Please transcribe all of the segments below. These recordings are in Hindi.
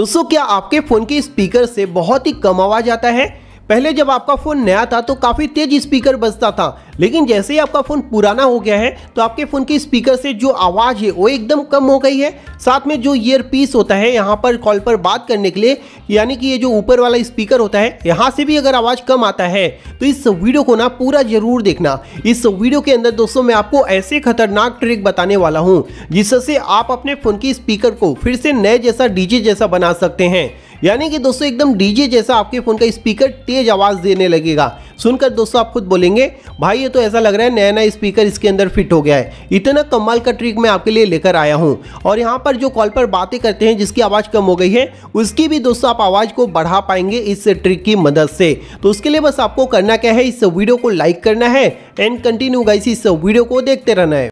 दोस्तों क्या आपके फ़ोन के स्पीकर से बहुत ही कम आवाज़ आता है पहले जब आपका फ़ोन नया था तो काफ़ी तेज स्पीकर बजता था लेकिन जैसे ही आपका फ़ोन पुराना हो गया है तो आपके फ़ोन की स्पीकर से जो आवाज़ है वो एकदम कम हो गई है साथ में जो ईयर पीस होता है यहाँ पर कॉल पर बात करने के लिए यानी कि ये जो ऊपर वाला स्पीकर होता है यहाँ से भी अगर आवाज़ कम आता है तो इस वीडियो को ना पूरा ज़रूर देखना इस वीडियो के अंदर दोस्तों मैं आपको ऐसे खतरनाक ट्रिक बताने वाला हूँ जिससे आप अपने फ़ोन की स्पीकर को फिर से नए जैसा डीजे जैसा बना सकते हैं यानी कि दोस्तों एकदम डीजे जैसा आपके फ़ोन का स्पीकर तेज आवाज़ देने लगेगा सुनकर दोस्तों आप खुद बोलेंगे भाई ये तो ऐसा लग रहा है नया नया स्पीकर इसके अंदर फिट हो गया है इतना कमाल का ट्रिक मैं आपके लिए लेकर आया हूँ और यहाँ पर जो कॉल पर बातें करते हैं जिसकी आवाज़ कम हो गई है उसकी भी दोस्तों आप आवाज़ को बढ़ा पाएंगे इस ट्रिक की मदद से तो उसके लिए बस आपको करना क्या है इस वीडियो को लाइक करना है एंड कंटिन्यू गाइस इस वीडियो को देखते रहना है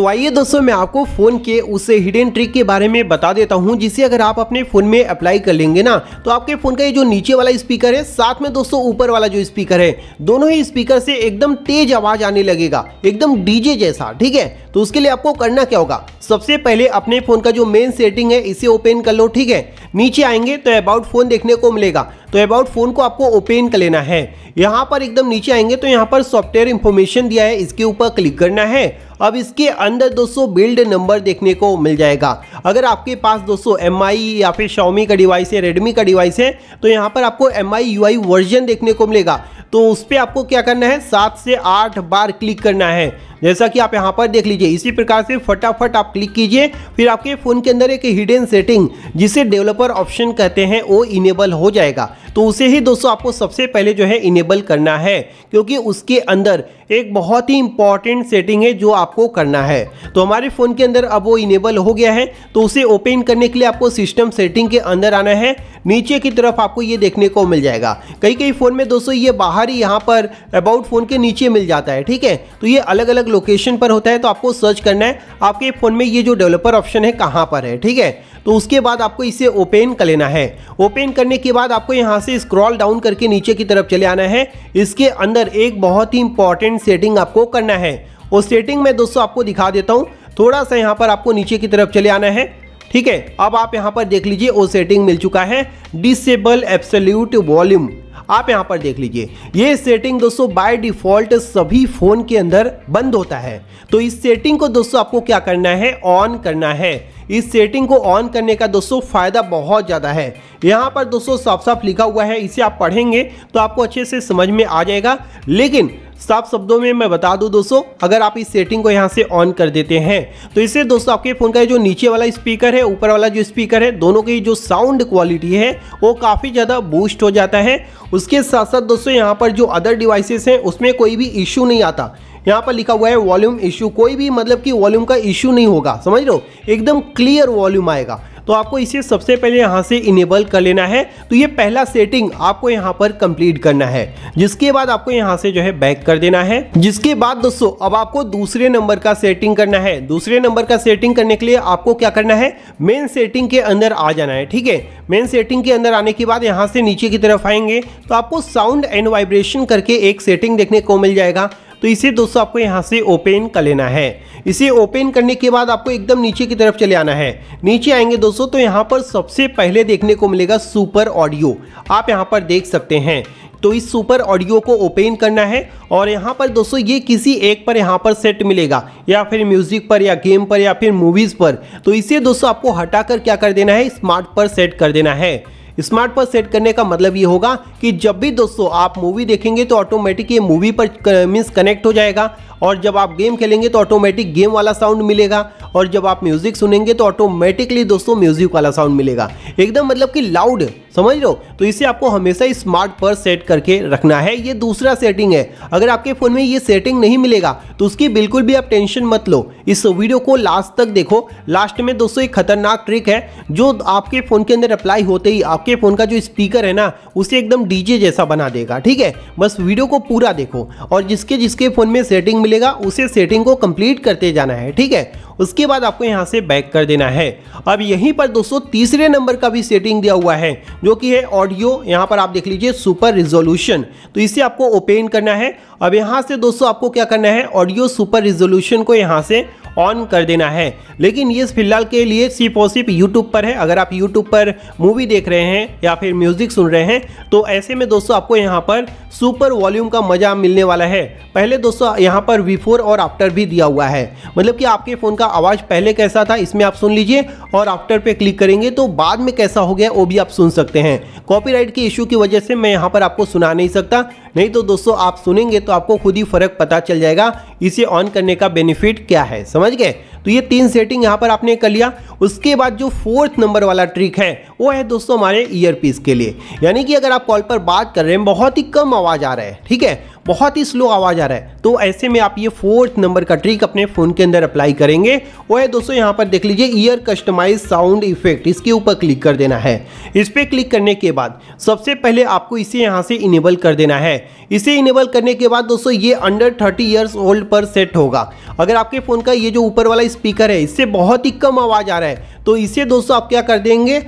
तो आइए दोस्तों मैं आपको फ़ोन के उस हिडन ट्रिक के बारे में बता देता हूं जिसे अगर आप अपने फ़ोन में अप्लाई कर लेंगे ना तो आपके फ़ोन का ये जो नीचे वाला स्पीकर है साथ में दोस्तों ऊपर वाला जो स्पीकर है दोनों ही स्पीकर से एकदम तेज आवाज़ आने लगेगा एकदम डीजे जैसा ठीक है तो उसके लिए आपको करना क्या होगा सबसे पहले अपने फ़ोन का जो मेन सेटिंग है इसे ओपन कर लो ठीक है नीचे आएंगे तो अबाउट फ़ोन देखने को मिलेगा तो अबाउट फ़ोन को आपको ओपन कर लेना है यहाँ पर एकदम नीचे आएंगे तो यहाँ पर सॉफ्टवेयर इंफॉर्मेशन दिया है इसके ऊपर क्लिक करना है अब इसके अंदर दोस्तों बिल्ड नंबर देखने को मिल जाएगा अगर आपके पास दोस्तों एम या फिर शॉमी का डिवाइस है रेडमी का डिवाइस है तो यहाँ पर आपको एम आई वर्जन देखने को मिलेगा तो उस पर आपको क्या करना है सात से आठ बार क्लिक करना है जैसा कि आप यहाँ पर देख लीजिए इसी प्रकार से फटाफट आप क्लिक कीजिए फिर आपके फ़ोन के अंदर एक हिडन सेटिंग जिसे डेवलपर ऑप्शन कहते हैं वो इनेबल हो जाएगा तो उसे ही दोस्तों आपको सबसे पहले जो है इनेबल करना है क्योंकि उसके अंदर एक बहुत ही इंपॉर्टेंट सेटिंग है जो आपको करना है तो हमारे फ़ोन के अंदर अब वो इनेबल हो गया है तो उसे ओपन करने के लिए आपको सिस्टम सेटिंग के अंदर आना है नीचे की तरफ आपको ये देखने को मिल जाएगा कई कई फ़ोन में दोस्तों ये बाहर ही यहाँ पर अबाउट फ़ोन के नीचे मिल जाता है ठीक है तो ये अलग अलग लोकेशन पर होता है तो आपको सर्च करना है आपके फ़ोन में ये जो डेवलपर ऑप्शन है कहाँ पर है ठीक है तो उसके बाद आपको इसे ओपन कर लेना है ओपन करने के बाद आपको यहाँ से स्क्रॉल डाउन करके नीचे की तरफ चले आना है इसके अंदर एक बहुत ही इंपॉर्टेंट सेटिंग आपको करना है और सेटिंग में दोस्तों आपको दिखा देता हूँ थोड़ा सा यहाँ पर आपको नीचे की तरफ चले आना है ठीक है अब आप यहाँ पर देख लीजिए वो सेटिंग मिल चुका है डिसेबल एब्सोल्यूट वॉल्यूम आप यहां पर देख लीजिए ये सेटिंग दोस्तों बाय डिफॉल्ट सभी फ़ोन के अंदर बंद होता है तो इस सेटिंग को दोस्तों आपको क्या करना है ऑन करना है इस सेटिंग को ऑन करने का दोस्तों फ़ायदा बहुत ज़्यादा है यहां पर दोस्तों साफ साफ लिखा हुआ है इसे आप पढ़ेंगे तो आपको अच्छे से समझ में आ जाएगा लेकिन साफ शब्दों में मैं बता दूं दोस्तों अगर आप इस सेटिंग को यहाँ से ऑन कर देते हैं तो इससे दोस्तों आपके फ़ोन का जो नीचे वाला स्पीकर है ऊपर वाला जो स्पीकर है दोनों की जो साउंड क्वालिटी है वो काफ़ी ज़्यादा बूस्ट हो जाता है उसके साथ साथ दोस्तों यहाँ पर जो अदर डिवाइसेस हैं उसमें कोई भी इश्यू नहीं आता यहाँ पर लिखा हुआ है वॉल्यूम इशू कोई भी मतलब कि वॉल्यूम का इशू नहीं होगा समझ लो एकदम क्लियर वॉल्यूम आएगा तो आपको इसे सबसे पहले यहाँ से इनेबल कर लेना है तो ये पहला सेटिंग आपको यहाँ पर कंप्लीट करना है जिसके बाद आपको यहाँ से जो है बैक कर देना है जिसके बाद दोस्तों अब आपको दूसरे नंबर का सेटिंग करना है दूसरे नंबर का सेटिंग करने के लिए आपको क्या करना है मेन सेटिंग के अंदर आ जाना है ठीक है मेन सेटिंग के अंदर आने के बाद यहाँ से नीचे की तरफ आएंगे तो आपको साउंड एंड वाइब्रेशन करके एक सेटिंग देखने को मिल जाएगा तो इसे दोस्तों आपको यहाँ से ओपन कर लेना है इसे ओपन करने के बाद आपको एकदम नीचे की तरफ चले आना है नीचे आएंगे दोस्तों तो यहाँ पर सबसे पहले देखने को मिलेगा सुपर ऑडियो आप यहाँ पर देख सकते हैं तो इस सुपर ऑडियो को ओपन करना है और यहाँ पर दोस्तों ये किसी एक पर यहाँ पर सेट मिलेगा या फिर म्यूजिक पर या गेम पर या फिर मूवीज़ पर तो इसे दोस्तों आपको हटाकर क्या कर देना है स्मार्ट पर सेट कर देना है स्मार्ट पर सेट करने का मतलब ये होगा कि जब भी दोस्तों आप मूवी देखेंगे तो ऑटोमेटिक ये मूवी पर मीन्स कनेक्ट हो जाएगा और जब आप गेम खेलेंगे तो ऑटोमेटिक गेम वाला साउंड मिलेगा और जब आप म्यूज़िक सुनेंगे तो ऑटोमेटिकली दोस्तों म्यूज़िक वाला साउंड मिलेगा एकदम मतलब कि लाउड समझ लो तो इसे आपको हमेशा ही स्मार्ट पर सेट करके रखना है ये दूसरा सेटिंग है अगर आपके फ़ोन में ये सेटिंग नहीं मिलेगा तो उसकी बिल्कुल भी आप टेंशन मत लो इस वीडियो को लास्ट तक देखो लास्ट में दोस्तों एक खतरनाक ट्रिक है जो आपके फ़ोन के अंदर अप्लाई होते ही आपके फ़ोन का जो स्पीकर है ना उसे एकदम डीजे जैसा बना देगा ठीक है बस वीडियो को पूरा देखो और जिसके जिसके फ़ोन में सेटिंग मिलेगा उसे सेटिंग को कंप्लीट करते जाना है ठीक है उसके बाद आपको यहाँ से बैक कर देना है अब यहीं पर दोस्तों तीसरे नंबर का भी सेटिंग दिया हुआ है जो कि है ऑडियो यहाँ पर आप देख लीजिए सुपर रिजोल्यूशन तो इसे आपको ओपन करना है अब यहाँ से दोस्तों आपको क्या करना है ऑडियो सुपर रिजोल्यूशन को यहाँ से ऑन कर देना है लेकिन ये फिलहाल के लिए सिर्फ और सिर्फ यूट्यूब पर है अगर आप यूट्यूब पर मूवी देख रहे हैं या फिर म्यूज़िक सुन रहे हैं तो ऐसे में दोस्तों आपको यहाँ पर सुपर वॉल्यूम का मज़ा मिलने वाला है पहले दोस्तों यहाँ पर बिफोर और आफ्टर भी दिया हुआ है मतलब कि आपके फ़ोन का आवाज़ पहले कैसा था इसमें आप सुन लीजिए और आफ्टर पे क्लिक करेंगे तो बाद में कैसा हो गया वो भी आप सुन सकते सकते हैं कॉपीराइट के इशू की वजह से मैं यहाँ पर आपको सुना नहीं सकता नहीं तो दोस्तों आप सुनेंगे तो आपको खुद ही फर्क पता चल जाएगा इसे ऑन करने का बेनिफिट क्या है समझ गए तो ये तीन सेटिंग यहाँ पर आपने कर लिया उसके बाद जो फोर्थ नंबर वाला ट्रिक है वो है दोस्तों हमारे ईयरपीस के लिए यानी कि अगर आप कॉल पर बात कर रहे हैं बहुत ही कम आवाज़ आ रहा है ठीक है बहुत ही स्लो आवाज़ आ रहा है तो ऐसे में आप ये फोर्थ नंबर का ट्रिक अपने फ़ोन के अंदर अप्लाई करेंगे वो है दोस्तों यहाँ पर देख लीजिए ईयर कस्टमाइज साउंड इफेक्ट इसके ऊपर क्लिक कर देना है इस पर क्लिक करने के बाद सबसे पहले आपको इसे यहाँ से इनेबल कर देना है इसे इनेबल करने के बाद दोस्तों ये अंडर 30 इयर्स ओल्ड पर सेट होगा अगर आपके फ़ोन का ये जो ऊपर वाला स्पीकर है इससे बहुत ही कम आवाज़ आ रहा है तो इसे दोस्तों आप क्या कर देंगे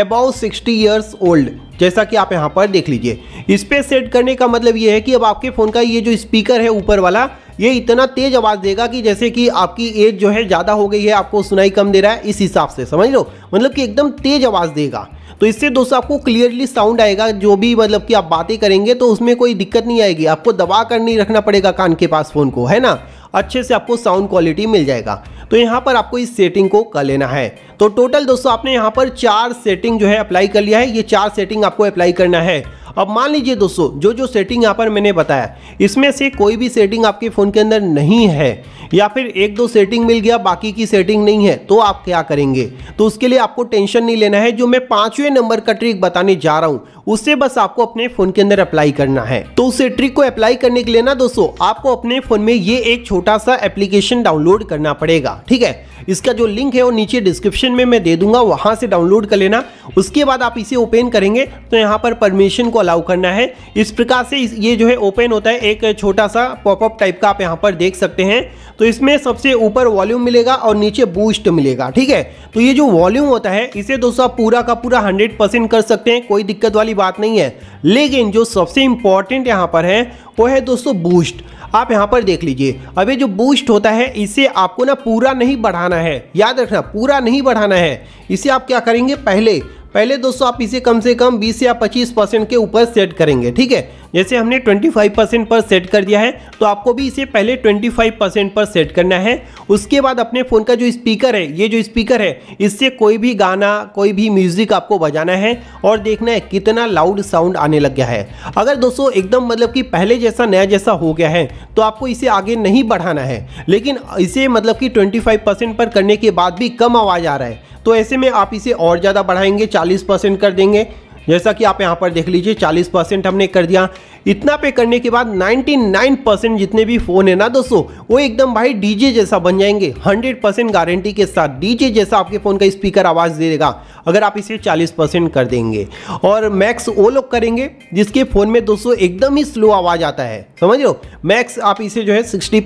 अबाउ 60 इयर्स ओल्ड जैसा कि आप यहाँ पर देख लीजिए इस पर सेट करने का मतलब ये है कि अब आपके फ़ोन का ये जो स्पीकर है ऊपर वाला ये इतना तेज़ आवाज़ देगा कि जैसे कि आपकी एज जो है ज़्यादा हो गई है आपको सुनाई कम दे रहा है इस हिसाब से समझ लो मतलब कि एकदम तेज़ आवाज़ देगा तो इससे दोस्तों आपको क्लियरली साउंड आएगा जो भी मतलब कि आप बातें करेंगे तो उसमें कोई दिक्कत नहीं आएगी आपको दबा कर नहीं रखना पड़ेगा कान के पास फ़ोन को है ना अच्छे से आपको साउंड क्वालिटी मिल जाएगा तो यहाँ पर आपको इस सेटिंग को कर लेना है तो टोटल दोस्तों आपने यहाँ पर चार सेटिंग जो है अप्लाई कर लिया है ये चार सेटिंग आपको अप्लाई करना है अब मान लीजिए दोस्तों जो जो सेटिंग यहाँ पर मैंने बताया इसमें से कोई भी सेटिंग आपके फ़ोन के अंदर नहीं है या फिर एक दो सेटिंग मिल गया बाकी की सेटिंग नहीं है तो आप क्या करेंगे तो उसके लिए आपको टेंशन नहीं लेना है जो मैं पाँचवें नंबर का ट्रिक बताने जा रहा हूँ उससे बस आपको अपने फ़ोन के अंदर अप्लाई करना है तो उस ट्रिक को अप्लाई करने के लिए ना दोस्तों आपको अपने फ़ोन में ये एक छोटा सा एप्लीकेशन डाउनलोड करना पड़ेगा ठीक है इसका जो लिंक है वो नीचे डिस्क्रिप्शन में मैं दे दूंगा वहाँ से डाउनलोड कर लेना उसके बाद आप इसे ओपन करेंगे तो यहाँ पर परमिशन को अलाउ करना है इस प्रकार से ये जो है ओपन होता है एक छोटा सा पॉपअप टाइप का आप यहाँ पर देख सकते हैं तो इसमें सबसे ऊपर वॉल्यूम मिलेगा और नीचे बूस्ट मिलेगा ठीक है तो ये जो वॉल्यूम होता है इसे दोस्तों आप पूरा का पूरा हंड्रेड परसेंट कर सकते हैं कोई दिक्कत वाली बात नहीं है लेकिन जो सबसे इंपॉर्टेंट यहाँ पर है वो है दोस्तों बूस्ट आप यहाँ पर देख लीजिए अब ये जो बूस्ट होता है इसे आपको ना पूरा नहीं बढ़ाना है याद रखना पूरा नहीं बढ़ाना है इसे आप क्या करेंगे पहले पहले दोस्तों आप इसे कम से कम 20 या 25 परसेंट के ऊपर सेट करेंगे ठीक है जैसे हमने 25 परसेंट पर सेट कर दिया है तो आपको भी इसे पहले 25 परसेंट पर सेट करना है उसके बाद अपने फ़ोन का जो स्पीकर है ये जो स्पीकर है इससे कोई भी गाना कोई भी म्यूज़िक आपको बजाना है और देखना है कितना लाउड साउंड आने लग गया है अगर दोस्तों एकदम मतलब कि पहले जैसा नया जैसा हो गया है तो आपको इसे आगे नहीं बढ़ाना है लेकिन इसे मतलब कि ट्वेंटी परसेंट पर करने के बाद भी कम आवाज़ आ रहा है तो ऐसे में आप इसे और ज़्यादा बढ़ाएंगे 40 परसेंट कर देंगे जैसा कि आप यहाँ पर देख लीजिए 40 परसेंट हमने कर दिया इतना पे करने के बाद 99 परसेंट जितने भी फ़ोन है ना दोस्तों वो एकदम भाई डीजे जैसा बन जाएंगे 100 परसेंट गारंटी के साथ डीजे जैसा आपके फ़ोन का स्पीकर आवाज़ देगा अगर आप इसे 40 परसेंट कर देंगे और मैक्स वो लोग करेंगे जिसके फ़ोन में दोस्तों एकदम ही स्लो आवाज़ आता है समझ लो मैक्स आप इसे जो है सिक्सटी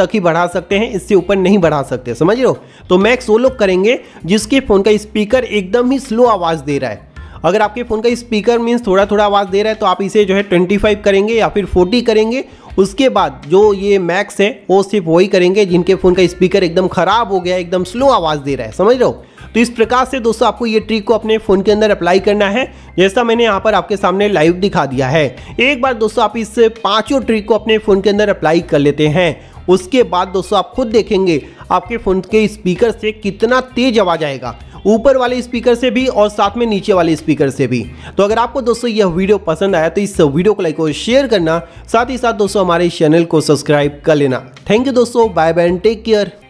तक ही बढ़ा सकते हैं इससे ऊपर नहीं बढ़ा सकते समझ लो तो मैक्स वो लोग करेंगे जिसके फ़ोन का स्पीकर एकदम ही स्लो आवाज़ दे रहा है अगर आपके फ़ोन का स्पीकर मीन्स थोड़ा थोड़ा आवाज़ दे रहा है तो आप इसे जो है ट्वेंटी फाइव करेंगे या फिर फोर्टी करेंगे उसके बाद जो ये मैक्स है वो सिर्फ वही करेंगे जिनके फ़ोन का स्पीकर एकदम ख़राब हो गया एकदम स्लो आवाज़ दे रहा है समझ रहे तो इस प्रकार से दोस्तों आपको ये ट्रिक को अपने फ़ोन के अंदर अप्लाई करना है जैसा मैंने यहाँ पर आपके सामने लाइव दिखा दिया है एक बार दोस्तों आप इस पाँचों ट्रिक को अपने फ़ोन के अंदर अप्लाई कर लेते हैं उसके बाद दोस्तों आप खुद देखेंगे आपके फ़ोन के स्पीकर से कितना तेज़ आवाज़ आएगा ऊपर वाले स्पीकर से भी और साथ में नीचे वाले स्पीकर से भी तो अगर आपको दोस्तों यह वीडियो पसंद आया तो इस वीडियो को लाइक और शेयर करना साथ ही साथ दोस्तों हमारे चैनल को सब्सक्राइब कर लेना थैंक यू दोस्तों बाय बाय टेक केयर